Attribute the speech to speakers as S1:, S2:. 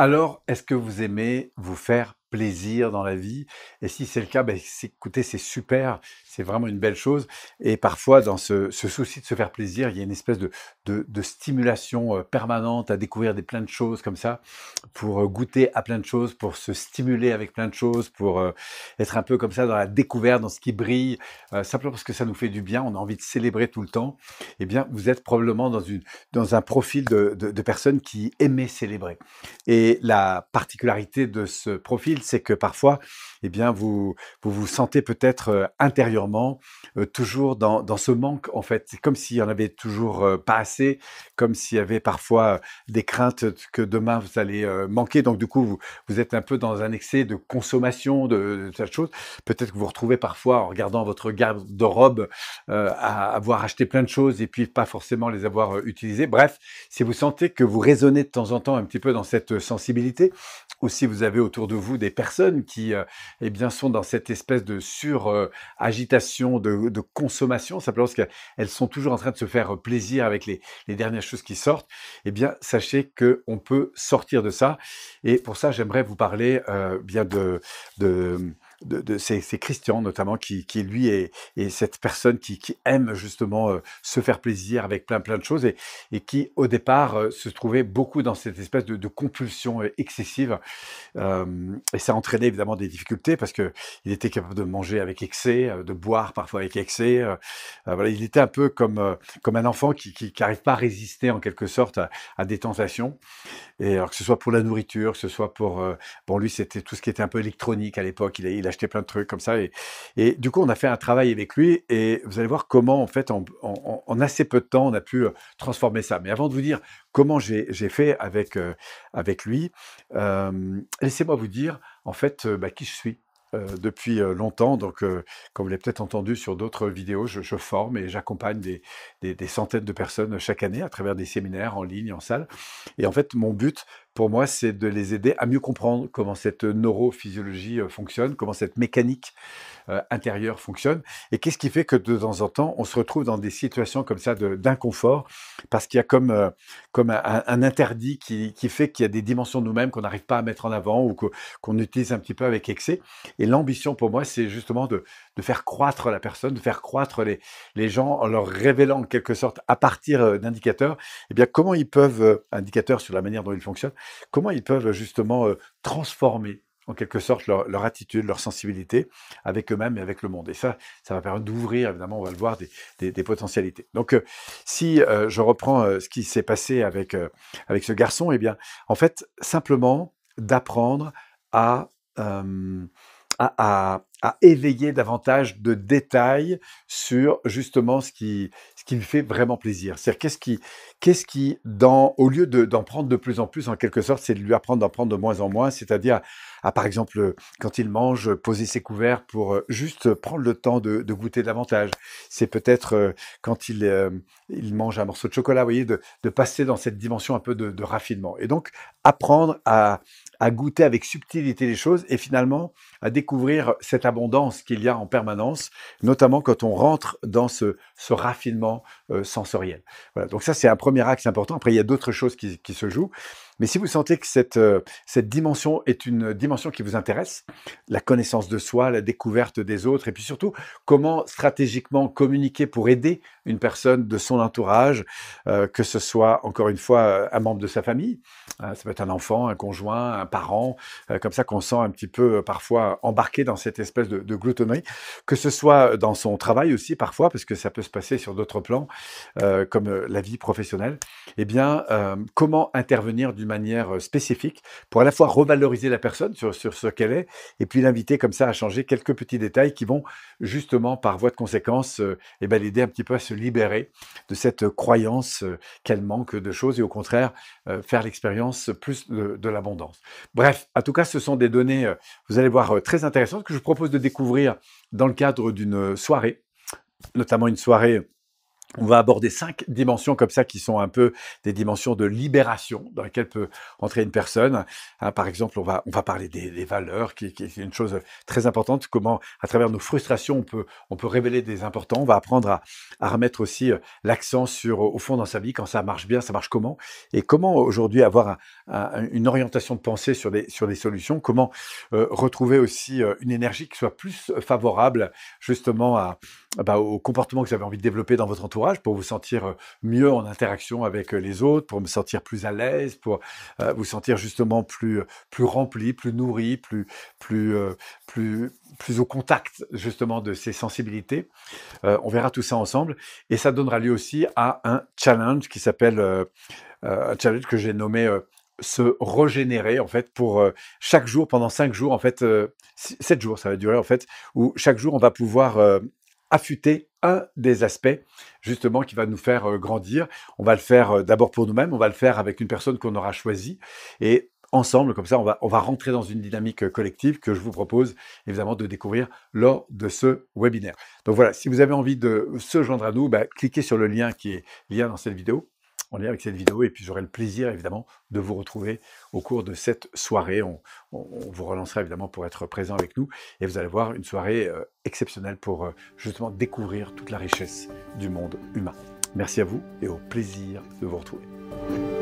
S1: Alors, est-ce que vous aimez vous faire plaisir dans la vie. Et si c'est le cas, ben, écoutez, c'est super, c'est vraiment une belle chose. Et parfois, dans ce, souci de se faire plaisir, il y a une espèce de, stimulation permanente à découvrir des plein de choses comme ça, pour goûter à plein de choses, pour se stimuler avec plein de choses, pour être un peu comme ça dans la découverte, dans ce qui brille, simplement parce que ça nous fait du bien, on a envie de célébrer tout le temps. Eh bien, vous êtes probablement dans, un profil de, de personnes qui aimaient célébrer. Et la particularité de ce profil, c'est que parfois, eh bien, vous vous, sentez peut-être intérieurement toujours dans, ce manque, en fait. C'est comme s'il n'y en avait toujours pas assez, comme s'il y avait parfois des craintes que demain vous allez manquer. Donc, du coup, vous, êtes un peu dans un excès de consommation de, cette chose. Peut-être que vous retrouvez parfois, en regardant votre garde-robe, à avoir acheté plein de choses et puis pas forcément les avoir utilisées. Bref, si vous sentez que vous raisonnez de temps en temps un petit peu dans cette sensibilité, ou si vous avez autour de vous des personnes qui, eh bien, sont dans cette espèce de sur-agitation, euh, de, consommation, simplement parce qu'elles sont toujours en train de se faire plaisir avec les, dernières choses qui sortent, eh bien, sachez qu'on peut sortir de ça. Et pour ça, j'aimerais vous parler bien de de, c'est, Christian notamment qui, lui est, cette personne qui, aime justement euh, se faire plaisir avec plein plein de choses et, qui au départ euh, se trouvait beaucoup dans cette espèce de, compulsion euh, excessive et ça entraînait évidemment des difficultés parce que il était capable de manger avec excès, de boire parfois avec excès. il était un peu comme comme un enfant qui n'arrive pas à résister en quelque sorte à, des tentations. Et alors que ce soit pour la nourriture, que ce soit pour bon lui c'était tout ce qui était un peu électronique à l'époque acheté plein de trucs comme ça. Et, du coup, on a fait un travail avec lui et vous allez voir comment, en fait, en, assez peu de temps, on a pu euh, transformer ça. Mais avant de vous dire comment j'ai fait avec, euh, avec lui, euh, laissez-moi vous dire, en fait, bah, qui je suis. depuis longtemps. Donc, comme vous l'avez peut-être entendu sur d'autres vidéos, je, forme et j'accompagne des, des, des, centaines de personnes chaque année à travers des séminaires en ligne, en salle. Et en fait, mon but, pour moi, c'est de les aider à mieux comprendre comment cette neurophysiologie euh, fonctionne, comment cette mécanique euh, intérieure fonctionne, et qu'est-ce qui fait que de temps en temps, on se retrouve dans des situations comme ça d'inconfort, parce qu'il y a comme, euh, comme un, interdit qui, qui fait qu'il y a des dimensions de nous-mêmes qu'on n'arrive pas à mettre en avant ou qu'on utilise un petit peu avec excès. Et l'ambition pour moi, c'est justement de, de, faire croître la personne, de faire croître les, les gens en leur révélant en quelque sorte à partir d'indicateurs, eh bien comment ils peuvent, indicateurs sur la manière dont ils fonctionnent, comment ils peuvent justement euh, transformer en quelque sorte leur, attitude, leur sensibilité avec eux-mêmes et avec le monde. Et ça, ça va permettre d'ouvrir, évidemment, on va le voir, des, potentialités. Donc, euh, si euh, je reprends ce qui s'est passé avec, ce garçon, eh bien, en fait, simplement d'apprendre à, à éveiller davantage de détails sur justement ce qui, ce qui me fait vraiment plaisir. C'est-à-dire qu'est-ce qui, qu'est-ce qui dans, au lieu de, d'en prendre de plus en plus, en quelque sorte, c'est de lui apprendre d'en prendre de moins en moins, c'est-à-dire à, ah, par exemple, quand il mange, poser ses couverts pour euh, juste prendre le temps de, goûter davantage. C'est peut-être euh, quand il, euh, il mange un morceau de chocolat, vous voyez, de, de passer dans cette dimension un peu de, de raffinement. Et donc, apprendre à, à goûter avec subtilité les choses et finalement à découvrir cette abondance qu'il y a en permanence, notamment quand on rentre dans ce, raffinement euh, sensoriel. donc ça c'est un premier axe important. Après il y a d'autres choses qui se jouent. Mais si vous sentez que cette, euh, cette dimension est une dimension qui vous intéresse, la connaissance de soi, la découverte des autres, et puis surtout comment stratégiquement communiquer pour aider une personne de son entourage, euh, que ce soit encore une fois euh, un membre de sa famille, hein, ça peut être un enfant, un conjoint, un parent, comme ça qu'on sent un petit peu parfois embarqué dans cette espèce de, de gloutonnerie, que ce soit dans son travail aussi parfois, parce que ça peut se passer sur d'autres plans, comme la vie professionnelle, eh bien, comment intervenir d'une manière spécifique pour à la fois revaloriser la personne sur, ce qu'elle est et puis l'inviter comme ça à changer quelques petits détails qui vont justement par voie de conséquence et eh ben, l'aider un petit peu à se libérer de cette croyance qu'elle manque de choses et au contraire faire l'expérience plus de, l'abondance. Bref, en tout cas, ce sont des données, vous allez voir, très intéressantes que je vous propose de découvrir dans le cadre d'une soirée, notamment une soirée on va aborder cinq dimensions comme ça qui sont un peu des dimensions de libération dans lesquelles peut entrer une personne. Hein, par exemple, on va, parler des, valeurs, qui, est une chose très importante, comment à travers nos frustrations, on peut, on peut révéler des importants. On va apprendre à, remettre aussi euh, l'accent sur, au fond, dans sa vie, quand ça marche bien, ça marche comment. Et comment aujourd'hui avoir une orientation de pensée sur des, sur des solutions, comment euh, retrouver aussi euh, une énergie qui soit plus favorable justement à, ah bah, au comportement que vous avez envie de développer dans votre entourage pour vous sentir euh, mieux en interaction avec euh, les autres, pour me sentir plus à l'aise, pour euh, vous sentir justement plus, plus rempli, plus nourri, plus, plus, plus, plus au contact justement de ces sensibilités. on verra tout ça ensemble et ça donnera lieu aussi à un challenge qui s'appelle un challenge que j'ai nommé se régénérer en fait pour chaque jour pendant cinq jours en fait 7 sept jours ça va durer en fait où chaque jour on va pouvoir affûter un des aspects justement qui va nous faire euh, grandir. On va le faire euh, d'abord pour nous-mêmes, on va le faire avec une personne qu'on aura choisie et ensemble, comme ça, on va, rentrer dans une dynamique euh, collective que je vous propose évidemment de découvrir lors de ce webinaire. Donc voilà, si vous avez envie de se joindre à nous, bah, cliquez sur le lien qui est lié dans cette vidéo en lien avec cette vidéo. Et puis j'aurai le plaisir évidemment de vous retrouver au cours de cette soirée. On, vous relancera évidemment pour être présent avec nous. Et vous allez voir une soirée euh, exceptionnelle pour euh, justement découvrir toute la richesse du monde humain. Merci à vous et au plaisir de vous retrouver.